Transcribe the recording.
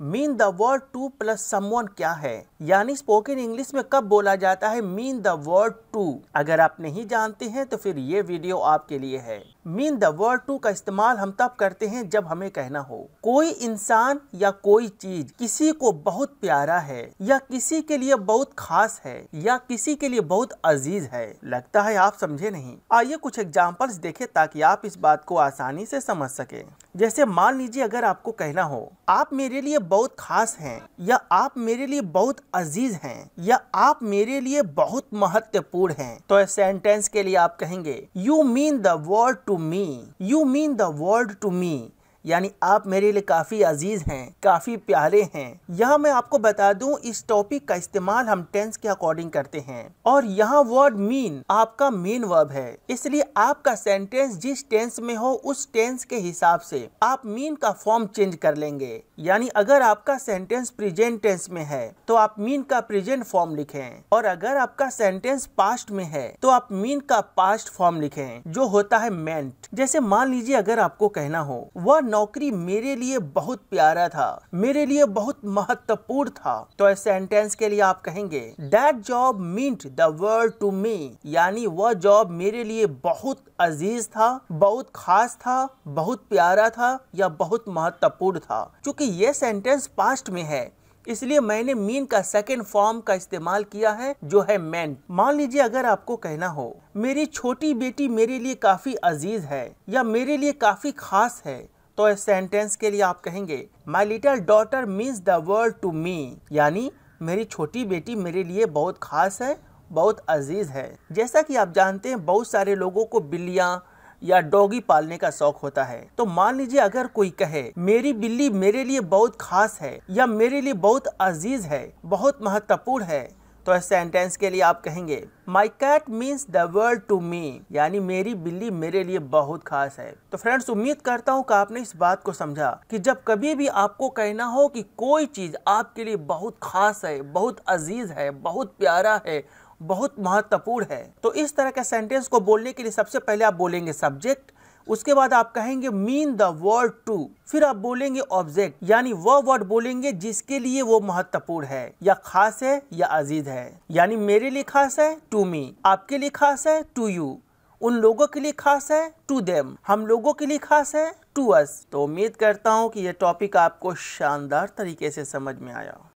mean the word to plus someone क्या है यानी स्पोकन इंग्लिश में कब बोला जाता है मीन द वर्ड टू अगर आप नहीं जानते हैं तो फिर ये वीडियो आपके लिए है मीन द वर्ड टू का इस्तेमाल हम तब करते हैं जब हमें कहना हो कोई इंसान या कोई चीज किसी को बहुत प्यारा है या किसी के लिए बहुत खास है या किसी के लिए बहुत अजीज है लगता है आप समझे नहीं आइए कुछ एग्जाम्पल्स देखें ताकि आप इस बात को आसानी से समझ सके जैसे मान लीजिए अगर आपको कहना हो आप मेरे लिए बहुत खास हैं या आप मेरे लिए बहुत अजीज हैं या आप मेरे लिए बहुत महत्वपूर्ण हैं तो सेंटेंस के लिए आप कहेंगे you mean the word to me, you mean the world to me यानी आप मेरे लिए काफ़ी अजीज़ हैं काफ़ी प्यारे हैं यहाँ मैं आपको बता दूं इस टॉपिक का इस्तेमाल हम टेंस के अकॉर्डिंग करते हैं और यहाँ वर्ड मीन आपका मेन वर्ब है इसलिए आपका सेंटेंस जिस टेंस में हो उस टेंस के हिसाब से आप मीन का फॉर्म चेंज कर लेंगे यानी अगर आपका सेंटेंस प्रेजेंट टेंस में है तो आप मीन का प्रेजेंट फॉर्म लिखें और अगर आपका सेंटेंस पास्ट में है तो आप मीन का पास्ट फॉर्म लिखें जो होता है मेंट जैसे मान लीजिए अगर आपको कहना हो वह नौकरी मेरे लिए बहुत प्यारा था मेरे लिए बहुत महत्वपूर्ण था तो इस सेंटेंस के लिए आप कहेंगे that job meet the world to me यानी वह जॉब मेरे लिए बहुत अजीज था बहुत खास था बहुत प्यारा था या बहुत महत्वपूर्ण था क्योंकि ये सेंटेंस पास्ट में है इसलिए मैंने मीन का सेकेंड फॉर्म का इस्तेमाल किया है जो है मैन मान लीजिए अगर आपको कहना हो मेरी छोटी बेटी मेरे लिए काफी अजीज है या मेरे लिए काफी खास है तो इस सेंटेंस के लिए आप कहेंगे my little daughter means the world to me यानी मेरी छोटी बेटी मेरे लिए बहुत खास है बहुत अजीज़ है जैसा कि आप जानते हैं बहुत सारे लोगों को बिल्लियाँ या डॉगी पालने का शौक होता है तो मान लीजिए अगर कोई कहे मेरी बिल्ली मेरे लिए बहुत खास है या मेरे लिए बहुत अजीज है बहुत महत्वपूर्ण है तो इस सेंटेंस के लिए आप कहेंगे my cat means the world to me यानी मेरी बिल्ली मेरे लिए बहुत खास है तो फ्रेंड्स उम्मीद करता हूँ कि आपने इस बात को समझा कि जब कभी भी आपको कहना हो कि कोई चीज़ आपके लिए बहुत खास है बहुत अजीज है बहुत प्यारा है बहुत महत्वपूर्ण है तो इस तरह के सेंटेंस को बोलने के लिए सबसे पहले आप बोलेंगे सब्जेक्ट उसके बाद आप कहेंगे मीन द वर्ड टू फिर आप बोलेंगे ऑब्जेक्ट यानी वह वर्ड बोलेंगे जिसके लिए वो महत्वपूर्ण है या खास है या अजीज है यानी मेरे लिए खास है टू मी आपके लिए खास है टू यू उन लोगों के लिए खास है टू देम हम लोगों के लिए खास है टू अस तो उम्मीद करता हूँ कि यह टॉपिक आपको शानदार तरीके से समझ में आया